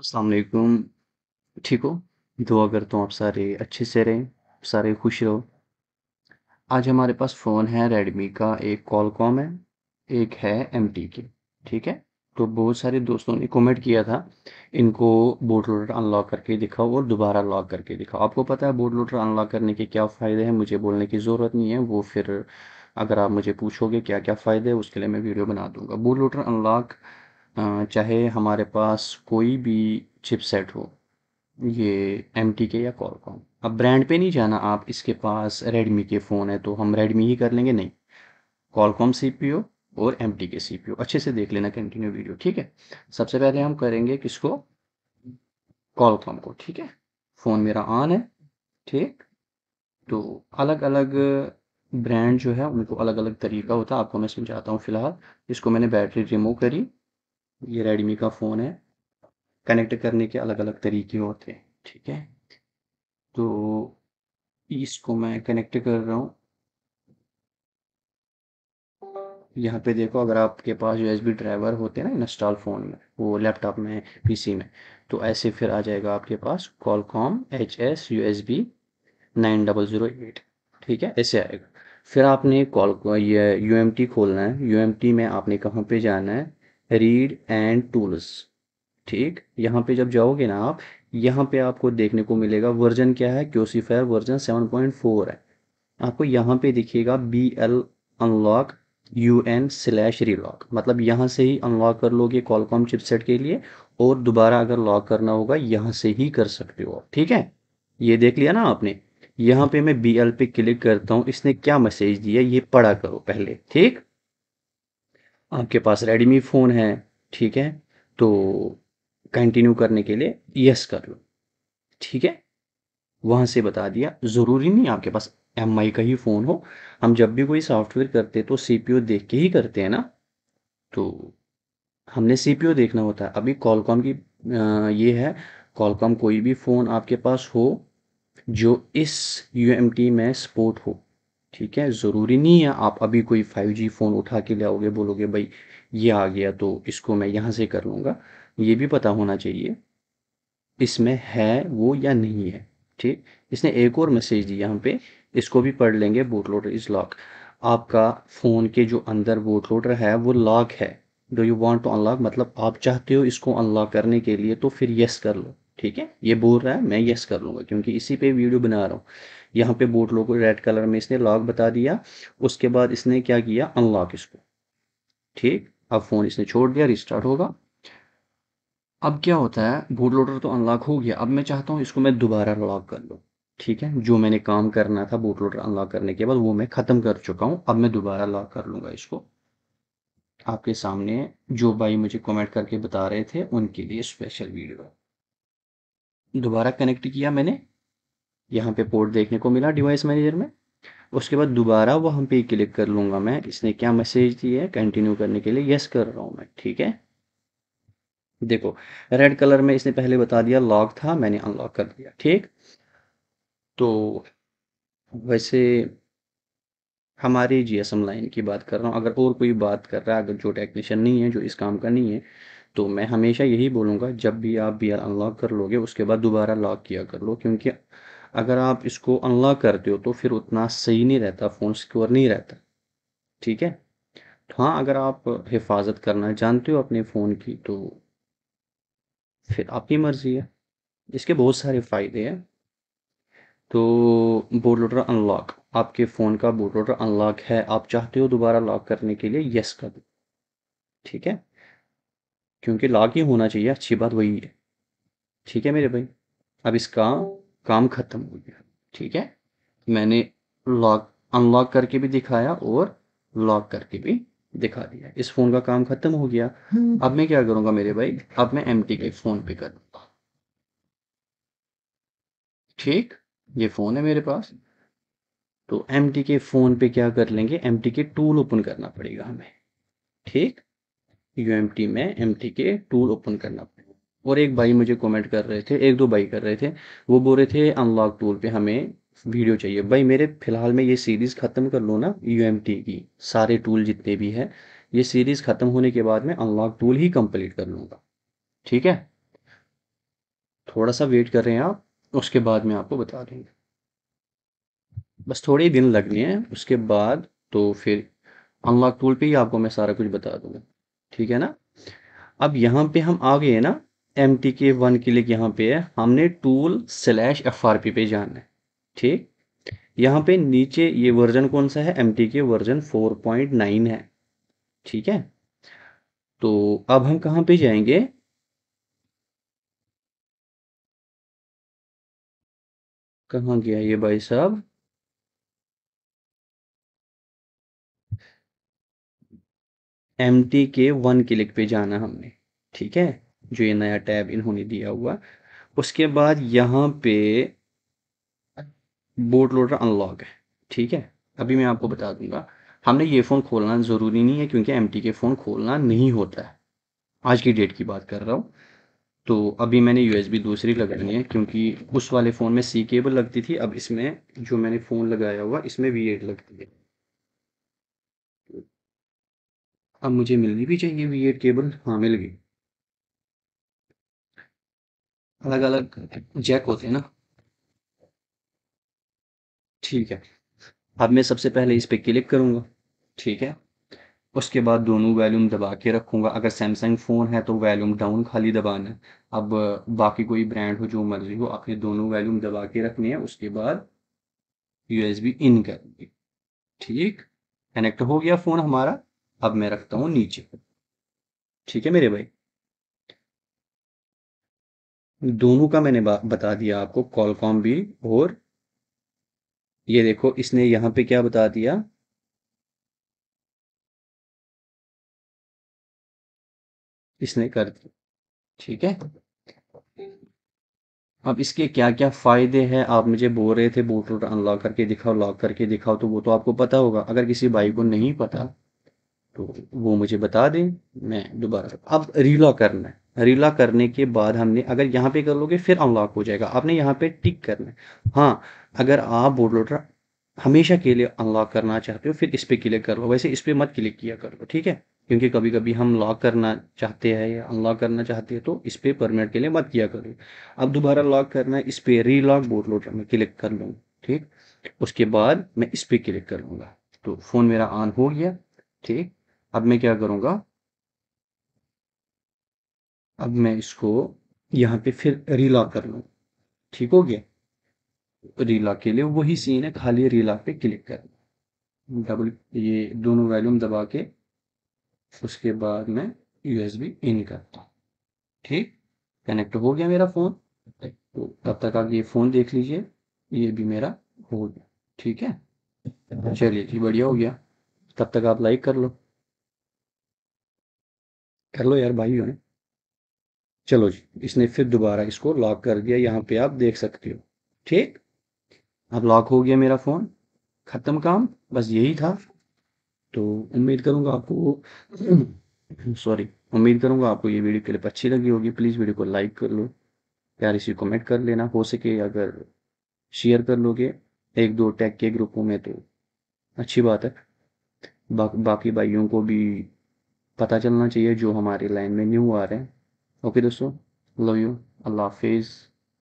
अस्सलाम वालेकुम ठीक हो दुआ करता हूँ आप सारे अच्छे से रहें सारे खुश रहो आज हमारे पास फ़ोन है रेडमी का एक कॉल कॉम है एक है एम टी के ठीक है तो बहुत सारे दोस्तों ने कमेंट किया था इनको बोट लोडर अनलॉक करके दिखाओ और दोबारा लॉक करके दिखाओ आपको पता है बोट लोडर अनलॉक करने के क्या फ़ायदे हैं मुझे बोलने की ज़रूरत नहीं है वो फिर अगर आप मुझे पूछोगे क्या क्या फ़ायदे हैं उसके लिए मैं वीडियो बना दूंगा बोट लोडर अनलॉक चाहे हमारे पास कोई भी चिपसेट हो ये एम टी के या कॉलकॉम अब ब्रांड पे नहीं जाना आप इसके पास रेडमी के फ़ोन है तो हम रेडमी ही कर लेंगे नहीं कॉलकॉम सी पी ओ और एम टी के सी पी ओ अच्छे से देख लेना कंटिन्यू वीडियो ठीक है सबसे पहले हम करेंगे किसको कॉलकॉम को ठीक है फ़ोन मेरा ऑन है ठीक तो अलग अलग ब्रांड जो है उनको अलग अलग तरीका होता है आपको मैं समझाता हूँ फ़िलहाल इसको मैंने बैटरी रिमूव करी ये रेडमी का फ़ोन है कनेक्ट करने के अलग अलग तरीके होते हैं ठीक है तो इसको मैं कनेक्ट कर रहा हूँ यहाँ पे देखो अगर आपके पास यू एस ड्राइवर होते हैं ना इंस्टॉल फ़ोन में वो लैपटॉप में पीसी में तो ऐसे फिर आ जाएगा आपके पास Qualcomm H S U S B nine double zero eight ठीक है ऐसे आएगा फिर आपने कॉल ये यू एम टी खोलना है यू एम टी में आपने कहाँ पे जाना है रीड एंड टूल्स ठीक यहाँ पे जब जाओगे ना आप यहाँ पे आपको देखने को मिलेगा वर्जन क्या है क्योसीफायर वर्जन 7.4 है आपको यहाँ पे दिखेगा B L unlock U N slash relock मतलब यहाँ से ही अनलॉक कर लोगे कॉलकॉम चिपसेट के लिए और दोबारा अगर लॉक करना होगा यहाँ से ही कर सकते हो ठीक है ये देख लिया ना आपने यहाँ पे मैं बी एल पे क्लिक करता हूँ इसने क्या मैसेज दिया ये पढ़ा करो पहले ठीक आपके पास रेडमी फ़ोन है ठीक है तो कंटिन्यू करने के लिए यस कर लो ठीक है वहाँ से बता दिया ज़रूरी नहीं आपके पास एम का ही फ़ोन हो हम जब भी कोई सॉफ्टवेयर करते तो सी देख के ही करते हैं ना तो हमने सी देखना होता है अभी कॉलकॉम की ये है कॉलकॉम कोई भी फ़ोन आपके पास हो जो इस यू में सपोर्ट हो ठीक है ज़रूरी नहीं है आप अभी कोई फाइव जी फ़ोन उठा के लाओगे बोलोगे भाई ये आ गया तो इसको मैं यहाँ से कर लूँगा ये भी पता होना चाहिए इसमें है वो या नहीं है ठीक इसने एक और मैसेज दिया हम पे इसको भी पढ़ लेंगे बोटलोडर इज़ लॉक आपका फ़ोन के जो अंदर बोटलोडर है वो लॉक है do you want to unlock मतलब आप चाहते हो इसको अनलॉक करने के लिए तो फिर यस कर लो ठीक है ये बोल रहा है मैं येस कर लूँगा क्योंकि इसी पे वीडियो बना रहा हूँ यहाँ पे बोट को रेड कलर में इसने लॉक बता दिया उसके बाद इसने क्या किया अनलॉक इसको ठीक अब फ़ोन इसने छोड़ दिया रिस्टार्ट होगा अब क्या होता है बूट लोडर तो अनलॉक हो गया अब मैं चाहता हूँ इसको मैं दोबारा लॉक कर लूँ ठीक है जो मैंने काम करना था बूट लोडर अनलॉक करने के बाद वो मैं ख़त्म कर चुका हूँ अब मैं दोबारा लॉक कर लूँगा इसको आपके सामने जो भाई मुझे कमेंट करके बता रहे थे उनके लिए स्पेशल वीडियो दोबारा कनेक्ट किया मैंने यहाँ पे पोर्ट देखने को मिला डिवाइस मैनेजर में उसके बाद दोबारा वहाँ पे क्लिक कर लूँगा मैं इसने क्या मैसेज दिया है कंटिन्यू करने के लिए यस कर रहा हूँ मैं ठीक है देखो रेड कलर में इसने पहले बता दिया लॉक था मैंने अनलॉक कर दिया ठीक तो वैसे हमारे जीएसएम लाइन की बात कर रहा हूँ अगर और कोई बात कर रहा है अगर जो टेक्नीशियन नहीं है जो इस काम का नहीं है तो मैं हमेशा यही बोलूँगा जब भी आप बी अनलॉक कर लोगे उसके बाद दोबारा लॉक किया कर लो क्योंकि अगर आप इसको अनलॉक करते हो तो फिर उतना सही नहीं रहता फ़ोन सिक्योर नहीं रहता ठीक है तो हाँ अगर आप हिफाजत करना जानते हो अपने फ़ोन की तो फिर आपकी मर्ज़ी है इसके बहुत सारे फ़ायदे हैं तो बूट लोडर अनलॉक आपके फ़ोन का बूट लोडर अनलॉक है आप चाहते हो दोबारा लॉक करने के लिए यस कर दो ठीक है क्योंकि लॉक ही होना चाहिए अच्छी बात वही है ठीक है मेरे भाई अब इसका काम खत्म हो गया ठीक है मैंने लॉक अनलॉक करके भी दिखाया और लॉक करके भी दिखा दिया इस फोन का काम खत्म हो गया हम्म। अब मैं क्या करूंगा मेरे भाई अब मैं एम के फोन पे करूंगा ठीक ये फोन है मेरे पास तो एम के फोन पे क्या कर लेंगे एम के टूल ओपन करना पड़ेगा हमें ठीक यू एम टी में एम के टूल ओपन करना पड़ेगा और एक भाई मुझे कमेंट कर रहे थे एक दो भाई कर रहे थे वो बोल रहे थे अनलॉक टूल पे हमें वीडियो चाहिए भाई मेरे फिलहाल में ये सीरीज़ ख़त्म कर लो ना यू की सारे टूल जितने भी है ये सीरीज़ ख़त्म होने के बाद मैं अनलॉक टूल ही कंप्लीट कर लूंगा ठीक है थोड़ा सा वेट कर रहे हैं आप उसके बाद में आपको बता देंगे बस थोड़े ही दिन लगने हैं उसके बाद तो फिर अनलॉक टूल पे ही आपको मैं सारा कुछ बता दूंगा ठीक है ना अब यहाँ पे हम आ गए ना एम टी के वन के लिए यहाँ पे है हमने tool slash F R P पे जाना है ठीक यहाँ पे नीचे ये वर्जन कौन सा है M T K version four point nine है ठीक है तो अब हम कहाँ पे जाएंगे कहा गया ये भाई साहब M T K one click पे जाना हमने ठीक है जो ये नया टैब इन्होंने दिया हुआ उसके बाद यहाँ पे बोट लोडर अनलॉक है ठीक है अभी मैं आपको बता दूंगा हमने ये फ़ोन खोलना ज़रूरी नहीं है क्योंकि एम के फ़ोन खोलना नहीं होता है आज की डेट की बात कर रहा हूँ तो अभी मैंने यू दूसरी लगानी है क्योंकि उस वाले फ़ोन में सी केबल लगती थी अब इसमें जो मैंने फ़ोन लगाया हुआ इसमें वी एट लगती है अब मुझे मिलनी भी चाहिए वी एट केबल हाँ मिल गई अलग अलग जैक होते हैं ना ठीक है अब मैं सबसे पहले इस पर क्लिक करूँगा ठीक है उसके बाद दोनों वैल्यूम दबा के रखूँगा अगर सैमसंग फ़ोन है तो वैल्यूम डाउन खाली दबाना है अब बाकी कोई ब्रांड हो जो मर्जी हो आपने दोनों वैल्यूम दबा के रखने है उसके बाद यूएसबी इन करेंगे ठीक कनेक्ट हो गया फ़ोन हमारा अब मैं रखता हूँ नीचे ठीक है मेरे भाई दोनों का मैंने बता दिया आपको कॉलकॉम भी और ये देखो इसने यहां पे क्या बता दिया इसने कर दिया ठीक है अब इसके क्या क्या फ़ायदे हैं आप मुझे बोल रहे थे बोट अनलॉक करके दिखाओ लॉक करके दिखाओ तो वो तो आपको पता होगा अगर किसी भाई को नहीं पता तो वो मुझे बता दें मैं दोबारा अब रीला करना है रीला करने के बाद हमने अगर यहाँ पे कर लोगे फिर अनलॉक हो जाएगा आपने यहाँ पे टिक करना है हाँ अगर आप बोर्ड लोडर हमेशा के लिए अनलॉक करना चाहते हो फिर इस पर क्लिक कर लो वैसे इस पर मत क्लिक किया कर लो ठीक है क्योंकि कभी कभी हम लॉक करना चाहते हैं या अनलॉक करना चाहते हैं तो इस पर परमिट के लिए मत किया करो अब दोबारा लॉक करना है इस पर रीलॉक बोर्ड लोडर में क्लिक कर लूँगा ठीक उसके बाद मैं इस पर क्लिक कर लूँगा तो फ़ोन मेरा ऑन हो गया ठीक अब मैं क्या करूँगा अब मैं इसको यहाँ पे फिर रीला कर लू ठीक हो गया रीला के लिए वही सीन है खाली रीला पे क्लिक कर डबल ये दोनों वॉल्यूम दबा के उसके बाद मैं यूएसबी इन करता हूँ ठीक कनेक्ट हो गया मेरा फ़ोन तो तब तक आप ये फ़ोन देख लीजिए ये भी मेरा हो गया ठीक है चलिए जी बढ़िया हो गया तब तक आप लाइक कर लो कर लो यार भाई है चलो जी इसने फिर दोबारा इसको लॉक कर दिया यहाँ पे आप देख सकते हो ठीक अब लॉक हो गया मेरा फ़ोन ख़त्म काम बस यही था तो उम्मीद करूंगा आपको सॉरी उम्मीद करूंगा आपको ये वीडियो क्लिप अच्छी लगी होगी प्लीज़ वीडियो को लाइक कर लो यार इसी कमेंट कर लेना हो सके अगर शेयर कर लोगे एक दो टैग के ग्रुपों में तो अच्छी बात है बा, बाकी भाइयों को भी पता चलना चाहिए जो हमारी लाइन में न्यू आ रहे हैं ओके दोस्तों लव यू अल्लाह हाफिज़